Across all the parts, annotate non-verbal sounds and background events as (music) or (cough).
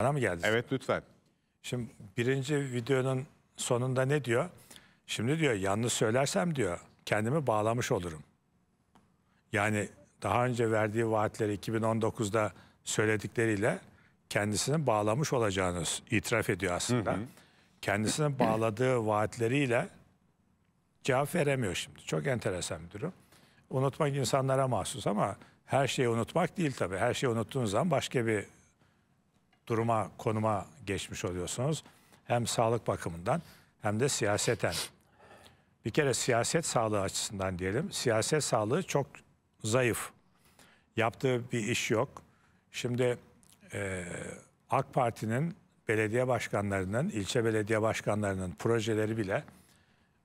Bana mı geldi? Evet lütfen. Şimdi birinci videonun sonunda ne diyor? Şimdi diyor yanlış söylersem diyor kendimi bağlamış olurum. Yani daha önce verdiği vaatleri 2019'da söyledikleriyle kendisini bağlamış olacağını itiraf ediyor aslında. Hı hı. Kendisini bağladığı vaatleriyle cevap veremiyor şimdi. Çok enteresan bir durum. Unutmak insanlara mahsus ama her şeyi unutmak değil tabii. Her şeyi unuttuğun zaman başka bir duruma, konuma geçmiş oluyorsunuz. Hem sağlık bakımından hem de siyaseten. Bir kere siyaset sağlığı açısından diyelim. Siyaset sağlığı çok zayıf. Yaptığı bir iş yok. Şimdi e, AK Parti'nin belediye başkanlarının, ilçe belediye başkanlarının projeleri bile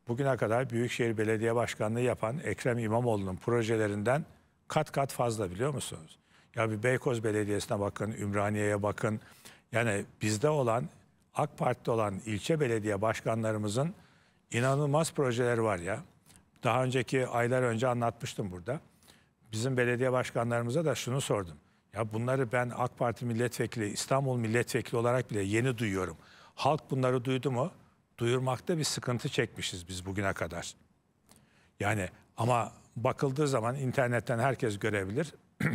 bugüne kadar Büyükşehir Belediye Başkanlığı yapan Ekrem İmamoğlu'nun projelerinden kat kat fazla biliyor musunuz? Ya bir Beykoz Belediyesi'ne bakın, Ümraniye'ye bakın. Yani bizde olan, AK Parti'de olan ilçe belediye başkanlarımızın inanılmaz projeleri var ya. Daha önceki aylar önce anlatmıştım burada. Bizim belediye başkanlarımıza da şunu sordum. Ya bunları ben AK Parti milletvekili, İstanbul milletvekili olarak bile yeni duyuyorum. Halk bunları duydu mu? Duyurmakta bir sıkıntı çekmişiz biz bugüne kadar. Yani ama bakıldığı zaman internetten herkes görebilir. (clears throat)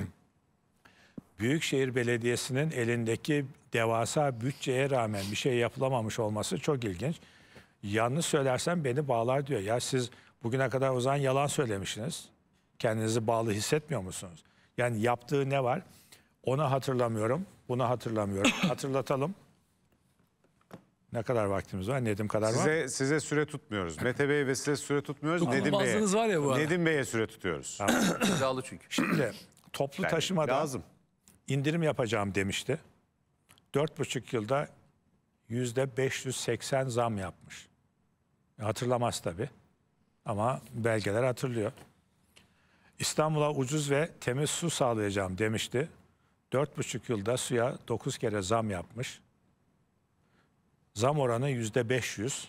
Büyükşehir Belediyesi'nin elindeki devasa bütçeye rağmen bir şey yapılamamış olması çok ilginç. Yanlış söylersem beni bağlar diyor. Ya siz bugüne kadar o zaman yalan söylemişsiniz. Kendinizi bağlı hissetmiyor musunuz? Yani yaptığı ne var? Onu hatırlamıyorum, bunu hatırlamıyorum. (coughs) Hatırlatalım. Ne kadar vaktimiz var? Nedim kadar size, var. Size süre tutmuyoruz. Mete Bey ve size süre tutmuyoruz. Ama Nedim Bey'e. var ya bu Nedim Bey'e süre tutuyoruz. Tamam. (coughs) çünkü. Şimdi toplu yani, taşımada lazım indirim yapacağım demişti. 4,5 yılda %580 zam yapmış. Hatırlamaz tabii ama belgeler hatırlıyor. İstanbul'a ucuz ve temiz su sağlayacağım demişti. 4,5 yılda suya 9 kere zam yapmış. Zam oranı %500.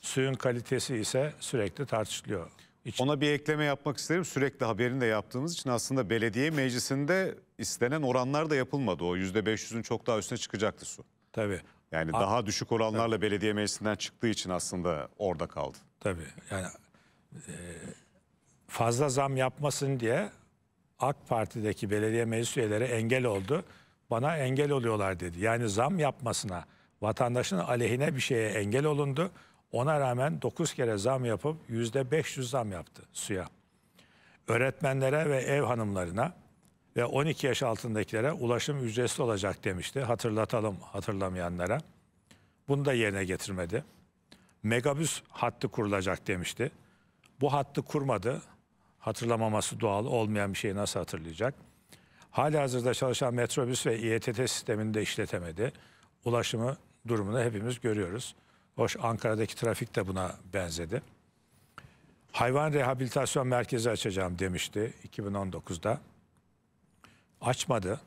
Suyun kalitesi ise sürekli tartışılıyor. İçin. Ona bir ekleme yapmak isterim. Sürekli haberini de yaptığımız için aslında belediye meclisinde istenen oranlar da yapılmadı. O %500'ün çok daha üstüne çıkacaktı su. Tabii. Yani A daha düşük oranlarla tabii. belediye meclisinden çıktığı için aslında orada kaldı. Tabii. Yani e, fazla zam yapmasın diye AK Parti'deki belediye meclis üyeleri engel oldu. Bana engel oluyorlar dedi. Yani zam yapmasına, vatandaşın aleyhine bir şeye engel olundu. Ona rağmen 9 kere zam yapıp %500 zam yaptı suya. Öğretmenlere ve ev hanımlarına ve 12 yaş altındakilere ulaşım ücretsiz olacak demişti. Hatırlatalım hatırlamayanlara. Bunu da yerine getirmedi. Megabüs hattı kurulacak demişti. Bu hattı kurmadı. Hatırlamaması doğal olmayan bir şeyi nasıl hatırlayacak? Hali hazırda çalışan metrobüs ve İETT sisteminde işletemedi. Ulaşımı durumunu hepimiz görüyoruz. Hoş Ankara'daki trafik de buna benzedi. Hayvan rehabilitasyon merkezi açacağım demişti 2019'da açmadı.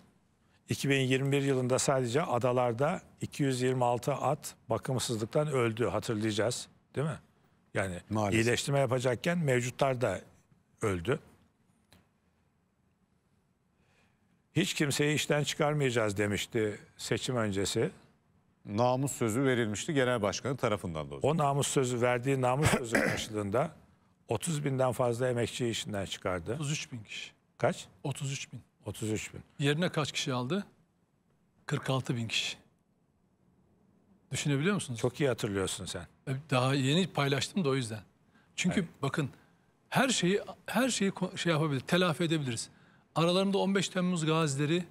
2021 yılında sadece adalarda 226 at bakımsızlıktan öldü hatırlayacağız değil mi? Yani Maalesef. iyileştirme yapacakken mevcutlar da öldü. Hiç kimseyi işten çıkarmayacağız demişti seçim öncesi. Namus sözü verilmişti genel başkanı tarafından da. O, o namus sözü verdiği namus sözü karşılığında 30 binden fazla emekçi işinden çıkardı. 33 bin kişi. Kaç? 33 bin. 33 bin. Yerine kaç kişi aldı? 46 bin kişi. Düşünebiliyor musunuz? Çok iyi hatırlıyorsun sen. E, daha yeni paylaştım da o yüzden. Çünkü evet. bakın her şeyi her şeyi şey yapabilir, telafi edebiliriz. Aralarında 15 Temmuz gazileri,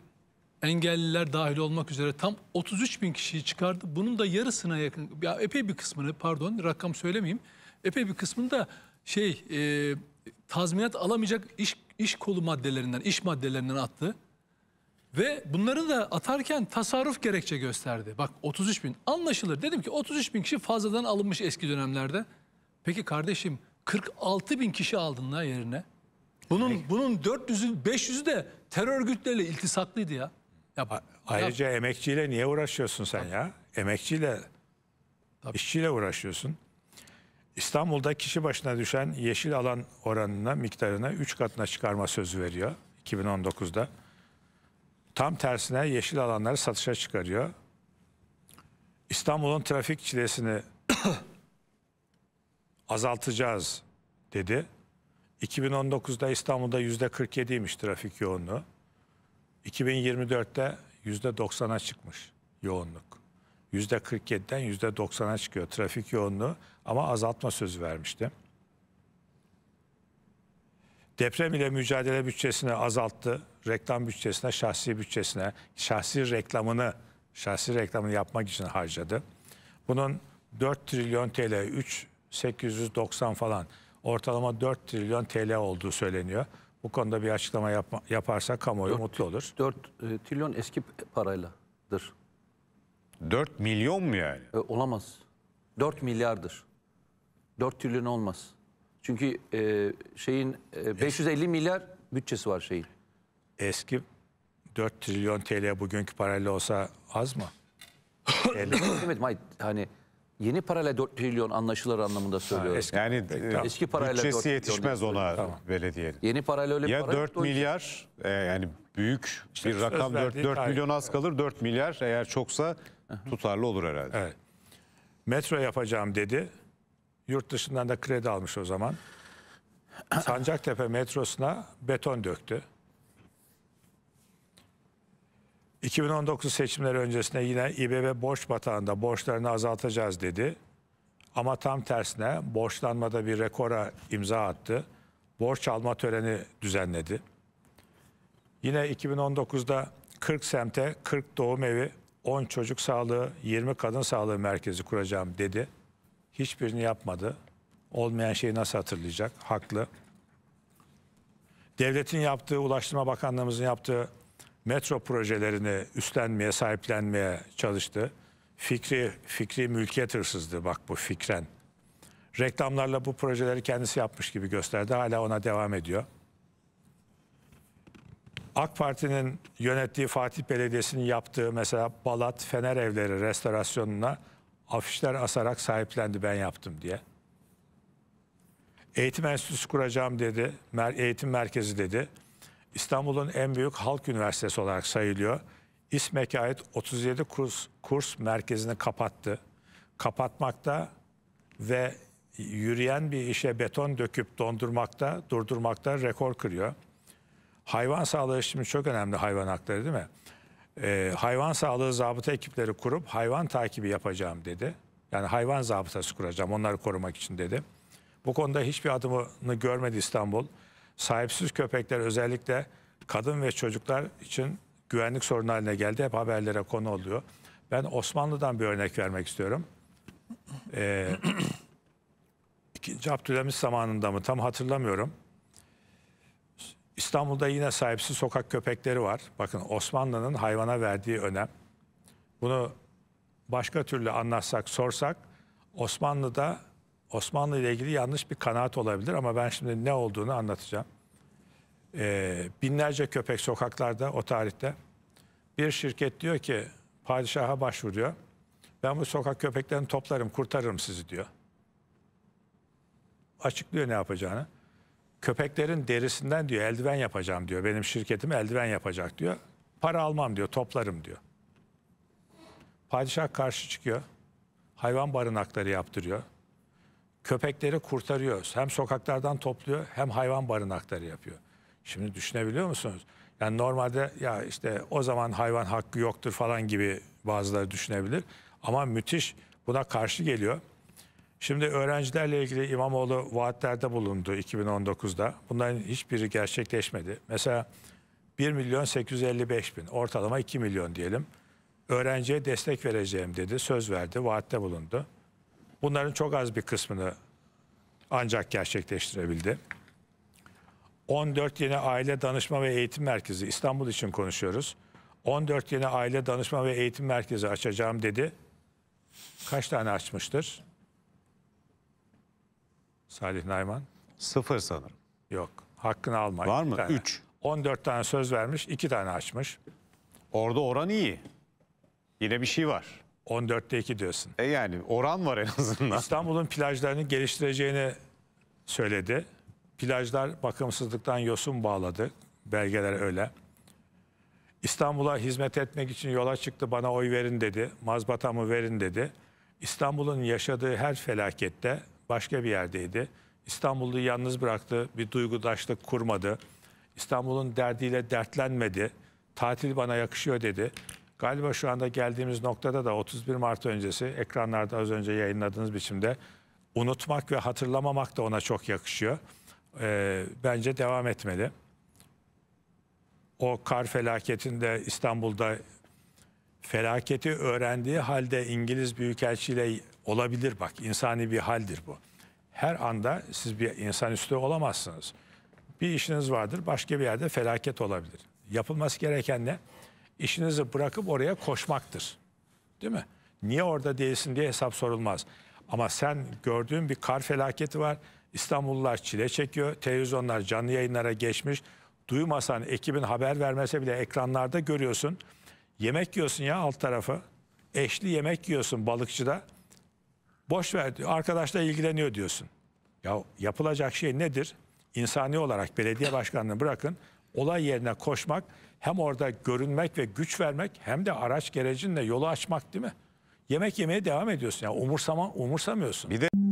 engelliler dahil olmak üzere tam 33 bin kişiyi çıkardı. Bunun da yarısına yakın, ya epey bir kısmını pardon rakam söylemeyeyim, epey bir kısmını da şey e, tazminat alamayacak iş iş kolu maddelerinden, iş maddelerinden attı. Ve bunları da atarken tasarruf gerekçe gösterdi. Bak 33 bin anlaşılır. Dedim ki 33 bin kişi fazladan alınmış eski dönemlerde. Peki kardeşim 46 bin kişi aldın la yerine. Bunun bunun 400'ü 500'ü de terör örgütleriyle iltisaklıydı ya. ya A Ayrıca ya. emekçiyle niye uğraşıyorsun sen Tabii. ya? Emekçiyle Tabii. işçiyle uğraşıyorsun. İstanbul'da kişi başına düşen yeşil alan oranına, miktarına 3 katına çıkarma sözü veriyor 2019'da. Tam tersine yeşil alanları satışa çıkarıyor. İstanbul'un trafik çilesini (coughs) azaltacağız dedi. 2019'da İstanbul'da %47'ymiş trafik yoğunluğu. 2024'te %90'a çıkmış yoğunluk. %47'den %90'a çıkıyor trafik yoğunluğu ama azaltma sözü vermişti. Deprem ile mücadele bütçesini azalttı. Reklam bütçesine, şahsi bütçesine, şahsi reklamını, şahsi reklamını yapmak için harcadı. Bunun 4 trilyon TL, 3 890 falan ortalama 4 trilyon TL olduğu söyleniyor. Bu konuda bir açıklama yapma, yaparsa kamuoyu 4, mutlu olur. 4 e, trilyon eski parayladır. 4 milyon mu yani? E, olamaz. 4 milyardır. 4 trilyon olmaz. Çünkü e, şeyin e, 550 milyar bütçesi var şeyin. Eski 4 trilyon TL bugünkü parayla olsa az mı? Demedim (coughs) hayır hani yeni parayla 4 trilyon anlaşılır anlamında söylüyorum. Ha, eski, yani e, eski parayla bütçesi yetişmez ona tamam. belediyenin. Yeni parayla öyle ya para 4 milyar e, yani büyük işte bir rakam 4, 4 milyon az kalır 4 milyar eğer çoksa tutarlı olur herhalde. Evet. Metro yapacağım dedi. Yurt dışından da kredi almış o zaman. Sancaktepe metrosuna beton döktü. 2019 seçimleri öncesinde yine İBB borç batağında borçlarını azaltacağız dedi. Ama tam tersine borçlanmada bir rekora imza attı. Borç alma töreni düzenledi. Yine 2019'da 40 semte 40 doğum evi, 10 çocuk sağlığı, 20 kadın sağlığı merkezi kuracağım dedi. Hiçbirini yapmadı. Olmayan şeyi nasıl hatırlayacak? Haklı. Devletin yaptığı, Ulaştırma Bakanlığımızın yaptığı metro projelerini üstlenmeye, sahiplenmeye çalıştı. Fikri, fikri mülkiyet hırsızdı bak bu fikren. Reklamlarla bu projeleri kendisi yapmış gibi gösterdi. Hala ona devam ediyor. AK Parti'nin yönettiği Fatih Belediyesi'nin yaptığı mesela Balat Fener Evleri restorasyonuna afişler asarak sahiplendi ben yaptım diye. Eğitim enstitüsü kuracağım dedi, eğitim merkezi dedi. İstanbul'un en büyük halk üniversitesi olarak sayılıyor. İSMEK'e ait 37 kurs, kurs merkezini kapattı. Kapatmakta ve yürüyen bir işe beton döküp dondurmakta, durdurmakta rekor kırıyor. Hayvan sağlığı şimdi çok önemli hayvan hakları değil mi? Ee, hayvan sağlığı zabıta ekipleri kurup hayvan takibi yapacağım dedi. Yani hayvan zabıtası kuracağım onları korumak için dedi. Bu konuda hiçbir adımını görmedi İstanbul. Sahipsiz köpekler özellikle kadın ve çocuklar için güvenlik sorunu haline geldi. Hep haberlere konu oluyor. Ben Osmanlı'dan bir örnek vermek istiyorum. Ee, 2. (clears throat) Abdülhamit zamanında mı tam hatırlamıyorum. İstanbul'da yine sahipsiz sokak köpekleri var. Bakın Osmanlı'nın hayvana verdiği önem. Bunu başka türlü anlatsak, sorsak Osmanlı'da Osmanlı ile ilgili yanlış bir kanaat olabilir ama ben şimdi ne olduğunu anlatacağım. Ee, binlerce köpek sokaklarda o tarihte. Bir şirket diyor ki padişaha başvuruyor. Ben bu sokak köpeklerini toplarım, kurtarırım sizi diyor. Açıklıyor ne yapacağını köpeklerin derisinden diyor eldiven yapacağım diyor. Benim şirketim eldiven yapacak diyor. Para almam diyor toplarım diyor. Padişah karşı çıkıyor. Hayvan barınakları yaptırıyor. Köpekleri kurtarıyor. Hem sokaklardan topluyor hem hayvan barınakları yapıyor. Şimdi düşünebiliyor musunuz? Yani normalde ya işte o zaman hayvan hakkı yoktur falan gibi bazıları düşünebilir. Ama müthiş buna karşı geliyor. Şimdi öğrencilerle ilgili İmamoğlu vaatlerde bulundu 2019'da. Bunların hiçbiri gerçekleşmedi. Mesela 1 milyon 855 bin, ortalama 2 milyon diyelim. Öğrenciye destek vereceğim dedi, söz verdi, vaatte bulundu. Bunların çok az bir kısmını ancak gerçekleştirebildi. 14 yeni aile danışma ve eğitim merkezi, İstanbul için konuşuyoruz. 14 yeni aile danışma ve eğitim merkezi açacağım dedi. Kaç tane açmıştır? Salih Nayman? Sıfır sanırım. Yok. Hakkını alma. Var mı? Tane. Üç. 14 tane söz vermiş, iki tane açmış. Orada oran iyi. Yine bir şey var. 14'te 2 diyorsun. E yani oran var en azından. İstanbul'un plajlarını geliştireceğini söyledi. Plajlar bakımsızlıktan yosun bağladı. Belgeler öyle. İstanbul'a hizmet etmek için yola çıktı bana oy verin dedi. Mazbatamı verin dedi. İstanbul'un yaşadığı her felakette başka bir yerdeydi. İstanbul'u yalnız bıraktı, bir duygudaşlık kurmadı. İstanbul'un derdiyle dertlenmedi. Tatil bana yakışıyor dedi. Galiba şu anda geldiğimiz noktada da 31 Mart öncesi ekranlarda az önce yayınladığınız biçimde unutmak ve hatırlamamak da ona çok yakışıyor. Ee, bence devam etmeli. O kar felaketinde İstanbul'da felaketi öğrendiği halde İngiliz Büyükelçiliği olabilir bak insani bir haldir bu. Her anda siz bir insanüstü olamazsınız. Bir işiniz vardır başka bir yerde felaket olabilir. Yapılması gereken ne? İşinizi bırakıp oraya koşmaktır. Değil mi? Niye orada değilsin diye hesap sorulmaz. Ama sen gördüğün bir kar felaketi var. İstanbullular çile çekiyor. Televizyonlar canlı yayınlara geçmiş. Duymasan ekibin haber vermese bile ekranlarda görüyorsun. Yemek yiyorsun ya alt tarafı. Eşli yemek yiyorsun balıkçıda. Boş ver diyor. Arkadaşla ilgileniyor diyorsun. Ya yapılacak şey nedir? İnsani olarak belediye başkanını bırakın. Olay yerine koşmak hem orada görünmek ve güç vermek hem de araç gerecinle yolu açmak değil mi? Yemek yemeye devam ediyorsun. Ya yani umursama umursamıyorsun. Bir de